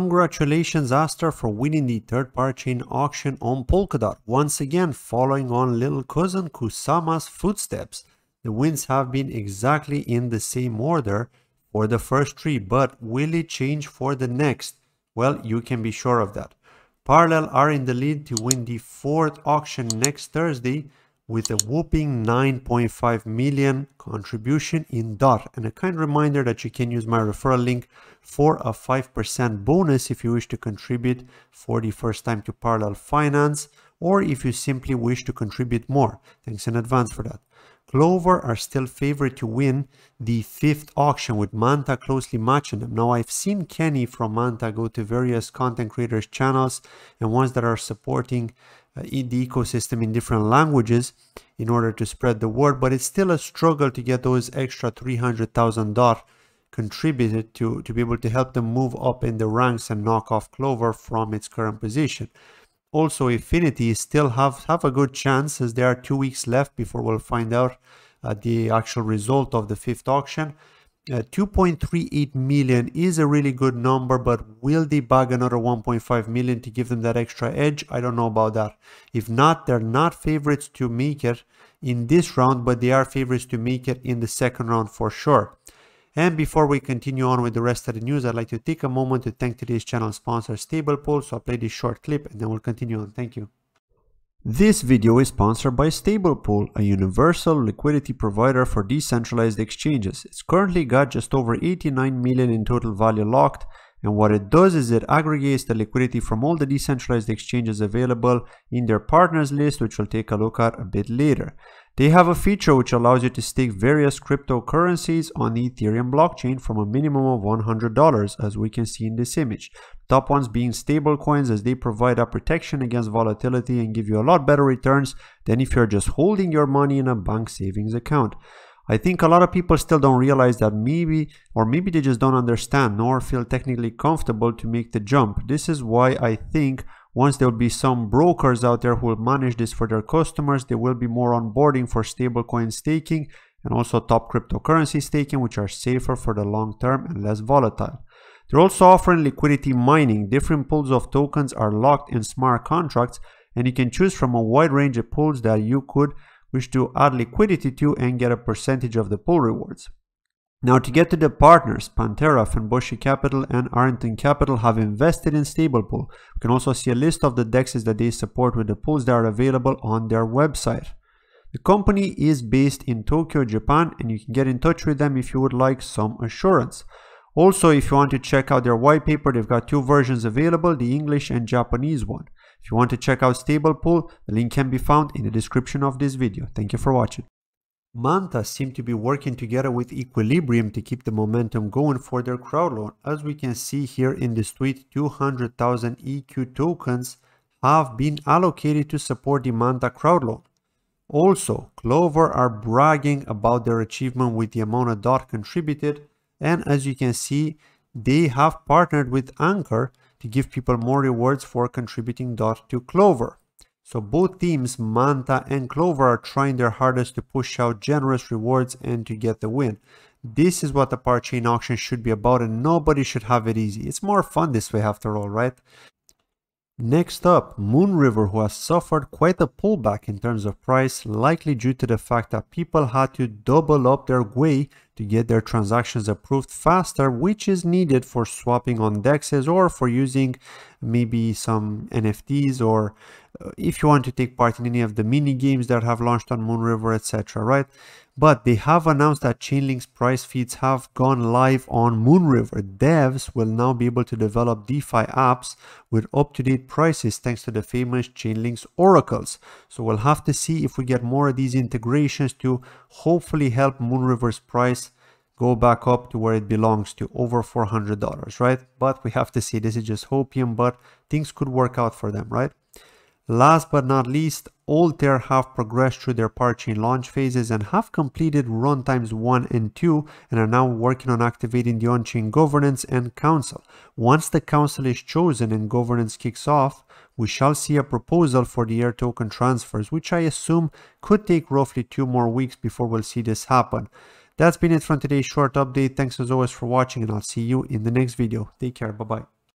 Congratulations Aster for winning the third parachain auction on Polkadot, once again following on little cousin Kusama's footsteps. The wins have been exactly in the same order for the first three, but will it change for the next? Well, you can be sure of that. Parallel are in the lead to win the fourth auction next Thursday, with a whooping 9.5 million contribution in DART. And a kind reminder that you can use my referral link for a 5% bonus if you wish to contribute for the first time to Parallel Finance or if you simply wish to contribute more. Thanks in advance for that. Clover are still favored to win the fifth auction with Manta closely matching them. Now I've seen Kenny from Manta go to various content creators channels and ones that are supporting uh, in the ecosystem in different languages in order to spread the word, but it's still a struggle to get those extra 300,000 dot contributed to, to be able to help them move up in the ranks and knock off Clover from its current position. Also, Affinity still have, have a good chance as there are two weeks left before we'll find out uh, the actual result of the fifth auction. Uh, 2.38 million is a really good number, but will they bug another 1.5 million to give them that extra edge? I don't know about that. If not, they're not favorites to make it in this round, but they are favorites to make it in the second round for sure. And before we continue on with the rest of the news, I'd like to take a moment to thank today's channel sponsor, StablePool. So I'll play this short clip and then we'll continue on. Thank you. This video is sponsored by StablePool, a universal liquidity provider for decentralized exchanges. It's currently got just over 89 million in total value locked and what it does is it aggregates the liquidity from all the decentralized exchanges available in their partners list, which we'll take a look at a bit later. They have a feature which allows you to stake various cryptocurrencies on the Ethereum blockchain from a minimum of $100, as we can see in this image. Top ones being stable coins, as they provide a protection against volatility and give you a lot better returns than if you're just holding your money in a bank savings account. I think a lot of people still don't realize that maybe, or maybe they just don't understand nor feel technically comfortable to make the jump. This is why I think once there will be some brokers out there who will manage this for their customers, there will be more onboarding for stablecoin staking and also top cryptocurrency staking, which are safer for the long term and less volatile. They're also offering liquidity mining. Different pools of tokens are locked in smart contracts and you can choose from a wide range of pools that you could wish to add liquidity to and get a percentage of the pool rewards. Now to get to the partners, Pantera, Fenboshi Capital and Arrington Capital have invested in Stablepool. You can also see a list of the dexes that they support with the pools that are available on their website. The company is based in Tokyo, Japan and you can get in touch with them if you would like some assurance. Also, if you want to check out their white paper, they've got two versions available, the English and Japanese one. If you want to check out StablePool, the link can be found in the description of this video. Thank you for watching. Manta seem to be working together with Equilibrium to keep the momentum going for their crowd loan. As we can see here in this tweet, 200,000 EQ tokens have been allocated to support the Manta crowd loan. Also, Clover are bragging about their achievement with the amount of DOT contributed and as you can see, they have partnered with Anchor to give people more rewards for contributing DOT to Clover. So both teams, Manta and Clover, are trying their hardest to push out generous rewards and to get the win. This is what the parachain auction should be about and nobody should have it easy. It's more fun this way after all, right? Next up, Moonriver, who has suffered quite a pullback in terms of price, likely due to the fact that people had to double up their way to get their transactions approved faster, which is needed for swapping on DEXs or for using maybe some NFTs or uh, if you want to take part in any of the mini games that have launched on Moonriver, etc. Right? But they have announced that Chainlink's price feeds have gone live on Moonriver. Devs will now be able to develop DeFi apps with up-to-date prices thanks to the famous Chainlink's oracles. So we'll have to see if we get more of these integrations to hopefully help Moonriver's price go back up to where it belongs to over $400 right but we have to see this is just hopium but things could work out for them right last but not least altair have progressed through their parchain launch phases and have completed runtimes 1 and 2 and are now working on activating the on-chain governance and council once the council is chosen and governance kicks off we shall see a proposal for the air token transfers which i assume could take roughly two more weeks before we'll see this happen that's been it from today's short update. Thanks as always for watching and I'll see you in the next video. Take care. Bye-bye.